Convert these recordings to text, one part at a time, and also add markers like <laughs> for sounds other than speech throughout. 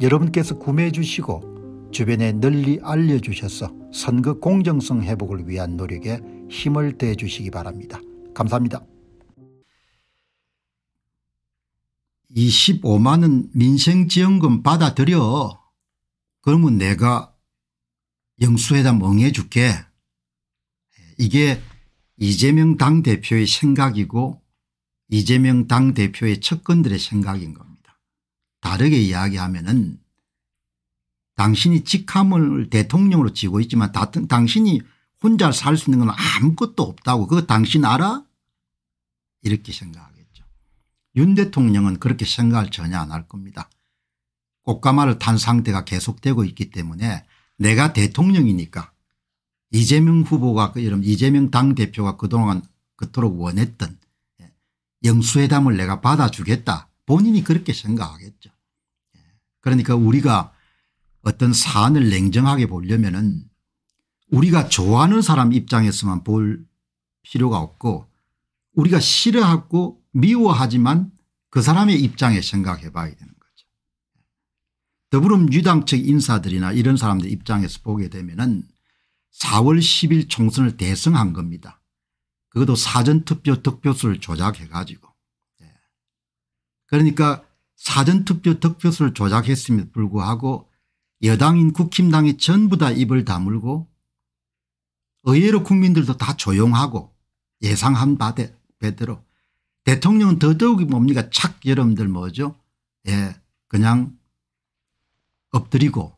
여러분께서 구매해 주시고 주변에 널리 알려주셔서 선거 공정성 회복을 위한 노력에 힘을 대해 주시기 바랍니다. 감사합니다. 25만원 민생지원금 받아들여. 그러면 내가 영수회담 응해줄게. 이게 이재명 당대표의 생각이고 이재명 당대표의 측근들의 생각인 겁니다. 다르게 이야기하면은 당신이 직함을 대통령으로 지고 있지만 다, 당신이 혼자 살 수 있는 건 아무것도 없다고 그거 당신 알아? 이렇게 생각하겠죠. 윤 대통령은 그렇게 생각을 전혀 안 할 겁니다. 꽃가마를 탄 상태가 계속되고 있기 때문에 내가 대통령이니까 이재명 후보가 이 이재명 당대표가 그동안 그토록 원했던 예, 영수회담을 내가 받아주겠다 본인이 그렇게 생각하겠죠. 그러니까 우리가 어떤 사안을 냉정하게 보려면 은 우리가 좋아하는 사람 입장에서만 볼 필요가 없고 우리가 싫어하고 미워하지만 그 사람의 입장에 생각해 봐야 되는 거죠. 더불어민주당 측 인사들이나 이런 사람들 입장에서 보게 되면 은 4월 10일 총선을 대승한 겁니다. 그것도 사전투표 득표수를 조작해 가지고 그러니까 사전투표 득표수를 조작했음에도 불구하고 여당인 국힘당이 전부 다 입을 다물고 의외로 국민들도 다 조용하고 예상한 바대, 배 대로 대통령은 더더욱이 뭡니까 착 여러분들 뭐죠 예 그냥 엎드리고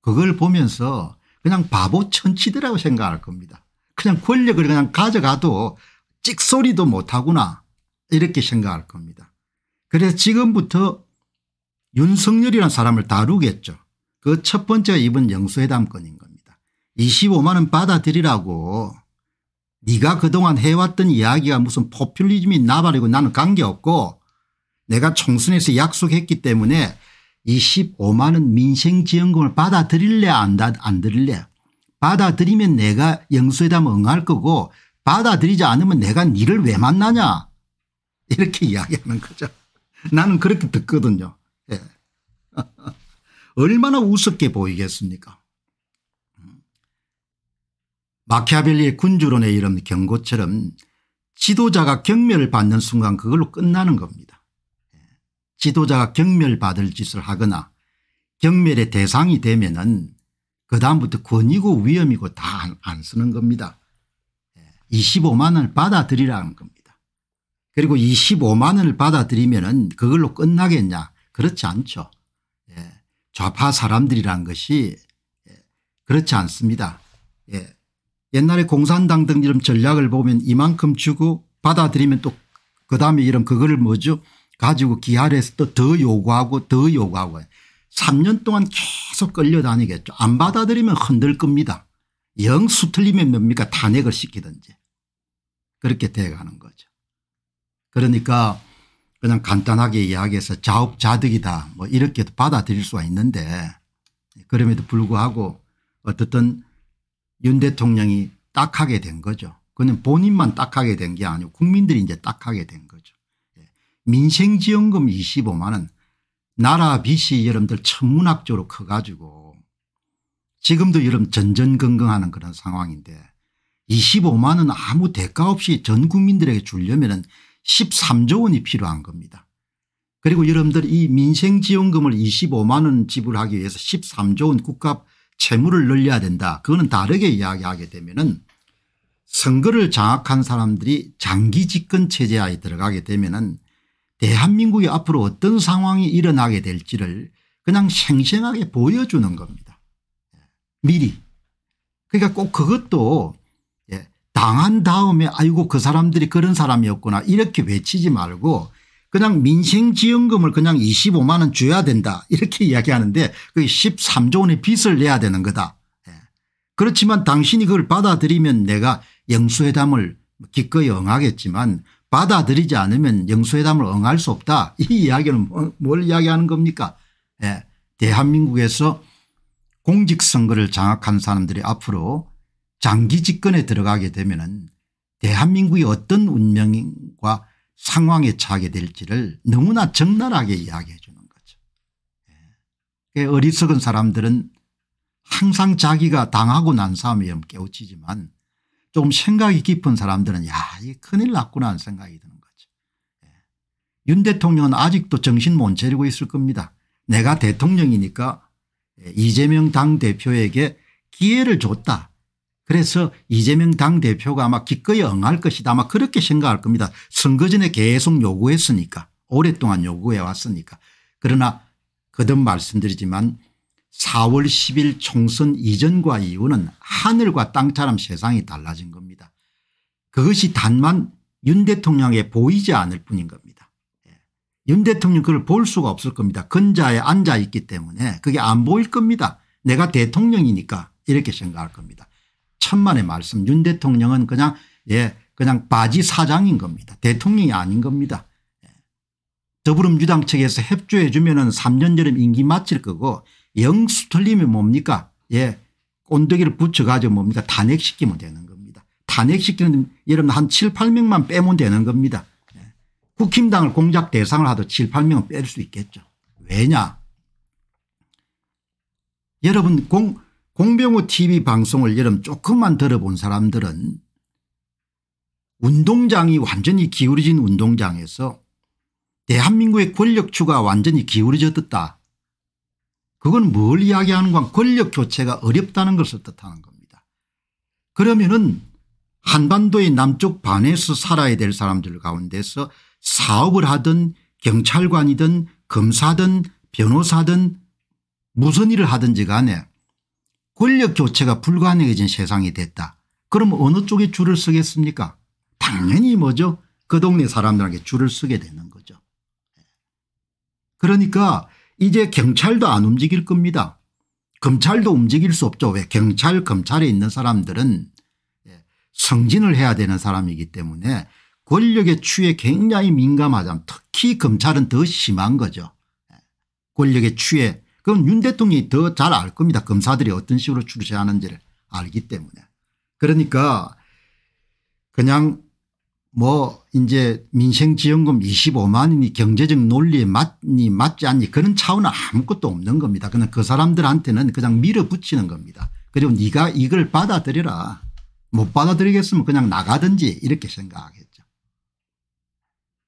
그걸 보면서 그냥 바보 천치더라고 생각할 겁니다. 그냥 권력을 그냥 가져가도 찍소리도 못하구나 이렇게 생각할 겁니다. 그래서 지금부터 윤석열이라는 사람을 다루겠죠. 그 첫 번째가 이번 영수회담 건인 겁니다. 25만 원 받아들이라고 네가 그동안 해왔던 이야기가 무슨 포퓰리즘이 나발이고 나는 관계없고 내가 총선에서 약속했기 때문에 25만 원 민생지원금을 받아들일래 안, 안 들일래 받아들이면 내가 영수회담 응할 거고 받아들이지 않으면 내가 니를 왜 만나냐 이렇게 <laughs> 이야기하는 거죠. 나는 그렇게 듣거든요. 예. <laughs> 얼마나 우습게 보이겠습니까? 마키아벨리의 군주론의 이런 경고처럼 지도자가 경멸을 받는 순간 그걸로 끝나는 겁니다. 예. 지도자가 경멸받을 짓을 하거나 경멸의 대상이 되면 은 그다음부터 권위고 위험이고 다 안 쓰는 겁니다. 25만 예. 원을 받아들이라는 겁니다. 그리고 25만 원을 받아들이면 그걸로 끝나겠냐 그렇지 않죠. 예. 좌파 사람들이란 것이 예. 그렇지 않습니다. 예. 옛날에 공산당 등 이런 전략을 보면 이만큼 주고 받아들이면 또 그다음에 이런 그거를 뭐죠 가지고 기하해서 또 더 요구하고 더 요구하고 3년 동안 계속 끌려다니겠죠. 안 받아들이면 흔들 겁니다. 영 수틀리면 뭡니까 탄핵을 시키든지 그렇게 돼가는 거죠. 그러니까 그냥 간단하게 이야기해서 자업자득이다 뭐 이렇게도 받아들일 수가 있는데 그럼에도 불구하고 어떻든 윤 대통령이 딱하게 된 거죠. 그는 본인만 딱하게 된 게 아니고 국민들이 이제 딱하게 된 거죠. 예. 민생지원금 25만 원 나라 빚이 여러분들 천문학적으로 커가지고 지금도 여러분 전전긍긍하는 그런 상황인데 25만 원 아무 대가 없이 전 국민들에게 주려면 13조 원이 필요한 겁니다. 그리고 여러분들 이 민생지원금을 25만 원 지불하기 위해서 13조 원 국가 채무를 늘려야 된다. 그거는 다르게 이야기하게 되면 은 선거를 장악한 사람들이 장기 집권 체제하에 들어가게 되면 은 대한민국이 앞으로 어떤 상황이 일어나게 될지를 그냥 생생하게 보여주는 겁니다. 예, 미리. 그러니까 꼭 그것도 당한 다음에 아이고 그 사람들이 그런 사람이었구나 이렇게 외치지 말고 그냥 민생지원금을 그냥 25만 원 줘야 된다 이렇게 <laughs> 이야기하는데 그 13조 원의 빚을 내야 되는 거다. 예. 그렇지만 당신이 그걸 받아들이면 내가 영수회담을 기꺼이 응하겠지만 받아들이지 않으면 영수회담을 응할 수 없다. <laughs> 이 이야기는 뭐, 뭘 이야기하는 겁니까 예. 대한민국에서 공직선거를 장악한 사람들이 앞으로 장기 집권에 들어가게 되면 대한민국이 어떤 운명과 상황에 처하게 될지를 너무나 적나라하게 이야기해 주는 거죠. 예. 어리석은 사람들은 항상 자기가 당하고 난 사람이 깨우치지만 조금 생각이 깊은 사람들은 야 이게 큰일 났구나 하는 생각이 드는 거죠. 예. 윤 대통령은 아직도 정신 못 차리고 있을 겁니다. 내가 대통령이니까 예, 이재명 당대표에게 기회를 줬다. 그래서 이재명 당대표가 아마 기꺼이 응할 것이다 아마 그렇게 생각할 겁니다. 선거 전에 계속 요구했으니까 오랫동안 요구해 왔으니까 그러나 거듭 말씀드리지만 4월 10일 총선 이전과 이후는 하늘과 땅처럼 세상이 달라진 겁니다. 그것이 단만 윤 대통령에 보이지 않을 뿐인 겁니다. 예. 윤 대통령 그걸 볼 수가 없을 겁니다. 근자에 앉아 있기 때문에 그게 안 보일 겁니다. 내가 대통령이니까 이렇게 생각할 겁니다. 천만의 말씀 윤 대통령은 그냥 예 그냥 바지 사장인 겁니다. 대통령이 아닌 겁니다. 예. 더불어민주당 측에서 협조해 주면 은 3년 전에 임기 마칠 거고 영수 틀림이 뭡니까 예 꼰대기를 붙여가지고 뭡니까 탄핵시키면 되는 겁니다. 탄핵시키는 여러분 한 7, 8명만 빼면 되는 겁니다. 예. 국힘당을 공작 대상을 하도 7, 8명은 뺄 수 있겠죠. 왜냐 여러분 공 공병우 tv 방송을 여름 조금만 들어본 사람들은 운동장이 완전히 기울어진 운동장에서 대한민국의 권력추가 완전히 기울어졌다. 그건 뭘 이야기하는 건 권력교체가 어렵다는 것을 뜻하는 겁니다. 그러면은 한반도의 남쪽 반에서 살아야 될 사람들 가운데서 사업을 하든 경찰관이든 검사든 변호사든 무슨 일을 하든지 간에 권력 교체가 불가능해진 세상이 됐다. 그럼 어느 쪽에 줄을 서겠습니까 당연히 뭐죠 그 동네 사람들에게 줄을 서게 되는 거죠. 그러니까 이제 경찰도 안 움직일 겁니다. 검찰도 움직일 수 없죠. 왜 경찰 검찰에 있는 사람들은 성진을 예, 해야 되는 사람이기 때문에 권력의 추에 굉장히 민감하다. 특히 검찰은 더 심한 거죠. 예, 권력의 추에 그건 윤 대통령이 더 잘 알 겁니다. 검사들이 어떤 식으로 출세하는지를 알기 때문에. 그러니까 그냥 뭐 이제 민생지원금 25만원이 경제적 논리에 맞니 맞지 않니 그런 차원은 아무것도 없는 겁니다. 그냥 그 사람들한테는 그냥 밀어붙이는 겁니다. 그리고 네가 이걸 받아들여라. 못 받아들이겠으면 그냥 나가든지 이렇게 생각하겠죠.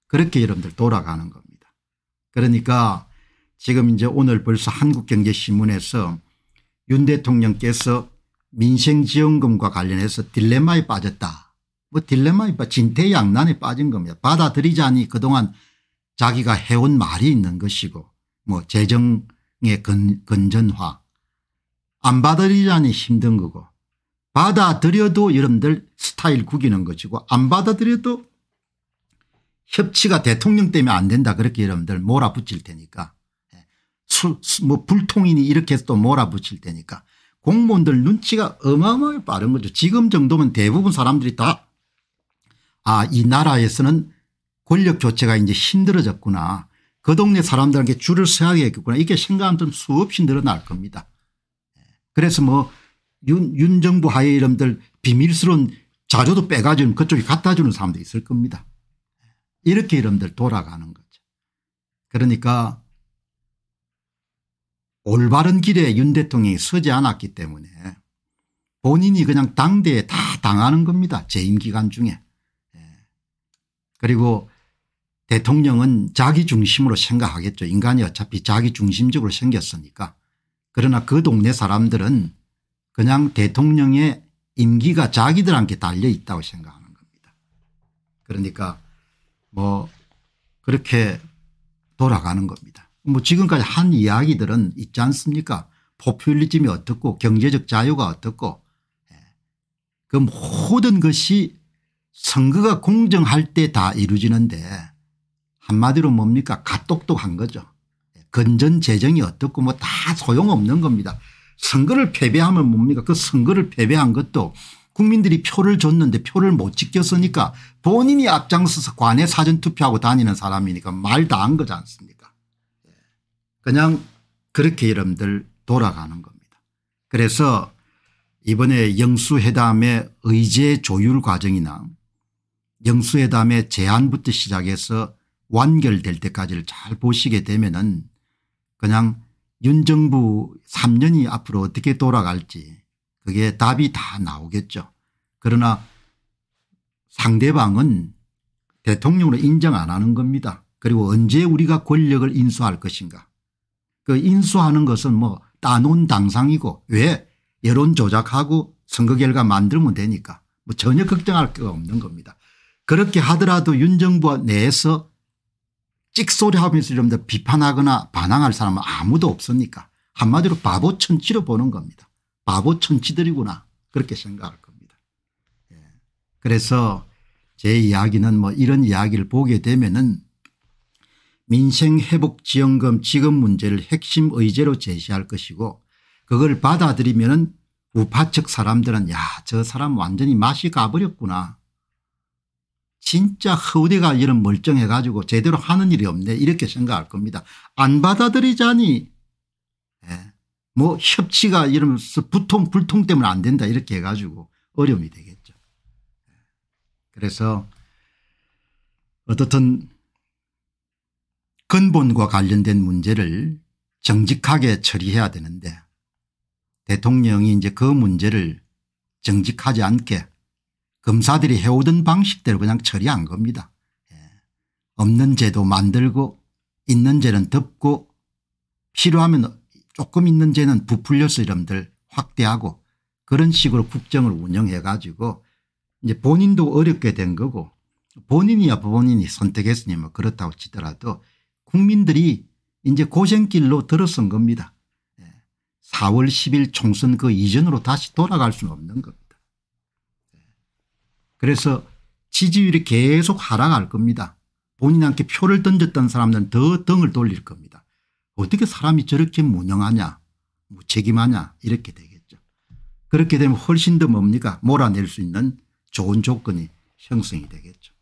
그렇게 여러분들 돌아가는 겁니다. 그러니까 지금 이제 오늘 벌써 한국경제신문에서 윤 대통령께서 민생지원금과 관련해서 딜레마에 빠졌다. 뭐 딜레마에 빠 진퇴양난에 빠진 겁니다. 받아들이자니 그동안 자기가 해온 말이 있는 것이고 뭐 재정의 건, 건전화 안 받아들이자니 힘든 거고 받아들여도 여러분들 스타일 구기는 것이고 안 받아들여도 협치가 대통령 때문에 안 된다 그렇게 여러분들 몰아붙일 테니까 수, 뭐 불통이니 이렇게 또 몰아붙일 테니까 공무원들 눈치가 어마어마하게 빠른 거죠. 지금 정도면 대부분 사람들이 다 아 이 나라에서는 권력 교체가 이제 힘들어졌구나. 그 동네 사람들에게 줄을 서야겠구나. 이렇게 생각하면 수없이 늘어날 겁니다. 그래서 뭐 윤, 윤 정부 하에 이름들 비밀스러운 자료도 빼가지고 그쪽에 갖다 주는 사람도 있을 겁니다. 이렇게 이름들 돌아가는 거죠. 그러니까 올바른 길에 윤 대통령이 서지 않았기 때문에 본인이 그냥 당대에 다 당하는 겁니다. 재임 기간 중에. 예. 그리고 대통령은 자기 중심으로 생각하겠죠. 인간이 어차피 자기 중심적으로 생겼으니까. 그러나 그 동네 사람들은 그냥 대통령의 임기가 자기들한테 달려 있다고 생각하는 겁니다. 그러니까 뭐 그렇게 돌아가는 겁니다. 뭐 지금까지 한 이야기들은 있지 않습니까 포퓰리즘이 어떻고 경제적 자유가 어떻고 예. 그 모든 것이 선거가 공정할 때 다 이루어지는데 한마디로 뭡니까 가똑똑한 거죠. 예. 건전 재정이 어떻고 뭐 다 소용없는 겁니다. 선거를 패배하면 뭡니까 그 선거를 패배한 것도 국민들이 표를 줬는데 표를 못 지켰으니까 본인이 앞장서서 관외 사전투표하고 다니는 사람이니까 말도안 거지 않습니까 그냥 그렇게 여러분들 돌아가는 겁니다. 그래서 이번에 영수회담의 의제 조율 과정이나 영수회담의 제안부터 시작해서 완결될 때까지를 잘 보시게 되면은 그냥 윤 정부 3년이 앞으로 어떻게 돌아갈지 그게 답이 다 나오겠죠. 그러나 상대방은 대통령으로 인정 안 하는 겁니다. 그리고 언제 우리가 권력을 인수할 것인가 그 인수하는 것은 뭐 따놓은 당상이고 왜 여론 조작하고 선거 결과 만들면 되니까 뭐 전혀 걱정할 게 없는 겁니다. 그렇게 하더라도 윤정부 내에서 찍소리 하면서 이러면 비판하거나 반항할 사람은 아무도 없으니까 한마디로 바보 천치로 보는 겁니다. 바보 천치들이구나 그렇게 생각할 겁니다. 예. 그래서 제 이야기는 뭐 이런 이야기를 보게 되면은 민생회복지원금 지급 문제를 핵심 의제로 제시할 것이고 그걸 받아들이면 우파측 사람들은 야저 사람 완전히 맛이 가버렸구나. 진짜 허우대가 이런 멀쩡해 가지고 제대로 하는 일이 없네 이렇게 생각할 겁니다. 안 받아들이자니 예. 뭐 협치가 이러면서 부통 불통 때문에 안 된다 이렇게 해가지고 어려움이 되겠죠. 예. 그래서 어떻든 근본과 관련된 문제를 정직하게 처리해야 되는데 대통령이 이제 그 문제를 정직하지 않게 검사들이 해오던 방식대로 그냥 처리한 겁니다. 예. 없는 죄도 만들고 있는 죄는 덮고 필요하면 조금 있는 죄는 부풀려서 이름들 확대하고 그런 식으로 국정을 운영해 가지고 이제 본인도 어렵게 된 거고 본인이야 본인이 선택했으니 뭐 그렇다고 치더라도 국민들이 이제 고생길로 들어선 겁니다. 4월 예. 10일 총선 그 이전으로 다시 돌아갈 수는 없는 겁니다. 예. 그래서 지지율이 계속 하락할 겁니다. 본인한테 표를 던졌던 사람들은 더 등을 돌릴 겁니다. 어떻게 사람이 저렇게 무능하냐 무책임하냐 이렇게 되겠죠. 그렇게 되면 훨씬 더 뭡니까 몰아낼 수 있는 좋은 조건이 형성이 되겠죠.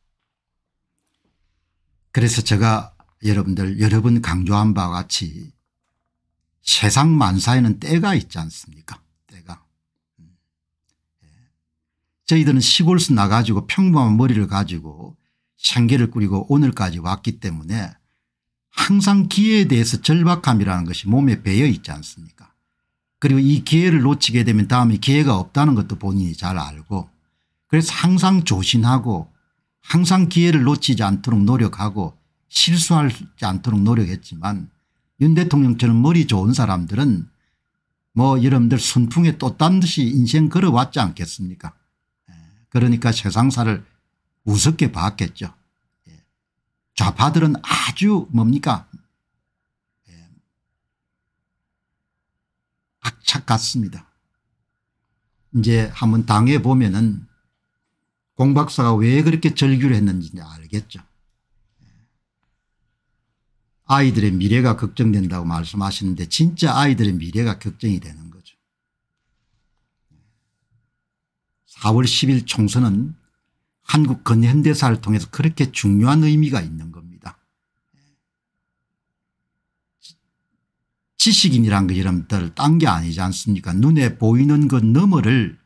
그래서 제가 여러분들 여러 번 강조한 바와 같이 세상 만사에는 때가 있지 않습니까 때가. 음. 예. 저희들은 시골서 나가지고 평범한 머리를 가지고 생계를 꾸리고 오늘까지 왔기 때문에 항상 기회에 대해서 절박함이라는 것이 몸에 배어 있지 않습니까 그리고 이 기회를 놓치게 되면 다음에 기회가 없다는 것도 본인이 잘 알고 그래서 항상 조심하고 항상 기회를 놓치지 않도록 노력하고 실수하지 않도록 노력했지만 윤 대통령처럼 머리 좋은 사람들은 뭐 여러분들 순풍에 돛단 듯이 인생 걸어왔지 않겠습니까 예, 그러니까 세상사를 우습게 봤겠죠. 예, 좌파들은 아주 뭡니까 예, 악착 같습니다. 이제 한번 당해 보면은 공 박사가 왜 그렇게 절규를 했는지 알겠죠. 아이들의 미래가 걱정된다고 말씀하시는데 진짜 아이들의 미래가 걱정이 되는 거죠. 4월 10일 총선은 한국 근현대사를 통해서 그렇게 중요한 의미가 있는 겁니다. 지식인이란 게 여러분들 딴 게 아니지 않습니까 눈에 보이는 그 너머를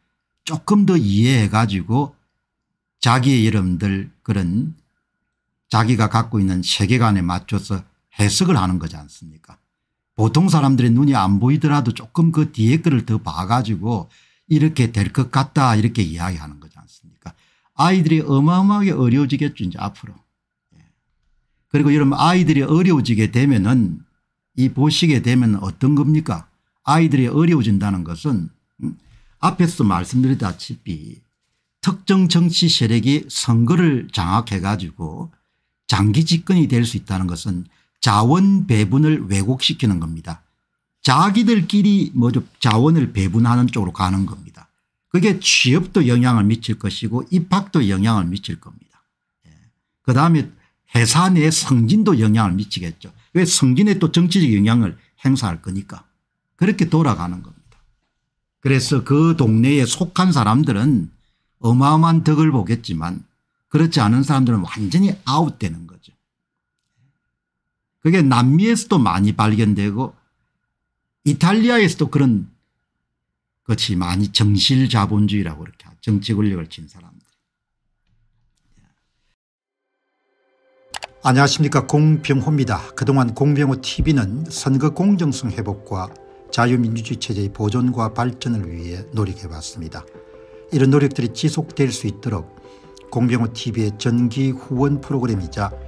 조금 더 이해해 가지고 자기의 여러분들 그런 자기가 갖고 있는 세계관에 맞춰서 해석을 하는 거지 않습니까 보통 사람들의 눈이 안 보이더라도 조금 그 뒤에 거를 더 봐가지고 이렇게 될 것 같다 이렇게 이야기하는 거지 않습니까 아이들이 어마어마하게 어려워지겠죠 이제 앞으로. 예. 그리고 여러분 아이들이 어려워지게 되면은 이 보시게 되면 어떤 겁니까 아이들이 어려워진다는 것은 음, 앞에서 말씀드렸다시피 특정 정치 세력이 선거를 장악해 가지고 장기 집권이 될 수 있다는 것은 자원 배분을 왜곡시키는 겁니다. 자기들끼리 먼저 자원을 배분하는 쪽으로 가는 겁니다. 그게 취업도 영향을 미칠 것이고 입학도 영향을 미칠 겁니다. 예. 그다음에 회사 내 성진도 영향을 미치겠죠. 왜 성진에 또 정치적 영향을 행사할 거니까 그렇게 돌아가는 겁니다. 그래서 그 동네에 속한 사람들은 어마어마한 덕을 보겠지만 그렇지 않은 사람들은 완전히 아웃되는 거죠. 그게 남미에서도 많이 발견되고 이탈리아에서도 그런 것이 많이 정실자본주의라고 그렇게 정치 권력을 친 사람들. 안녕하십니까 공병호입니다. 그동안 공병호 tv는 선거 공정성 회복과 자유민주주의 체제의 보존과 발전을 위해 노력해왔습니다. 이런 노력들이 지속될 수 있도록 공병호 tv의 전기 후원 프로그램이자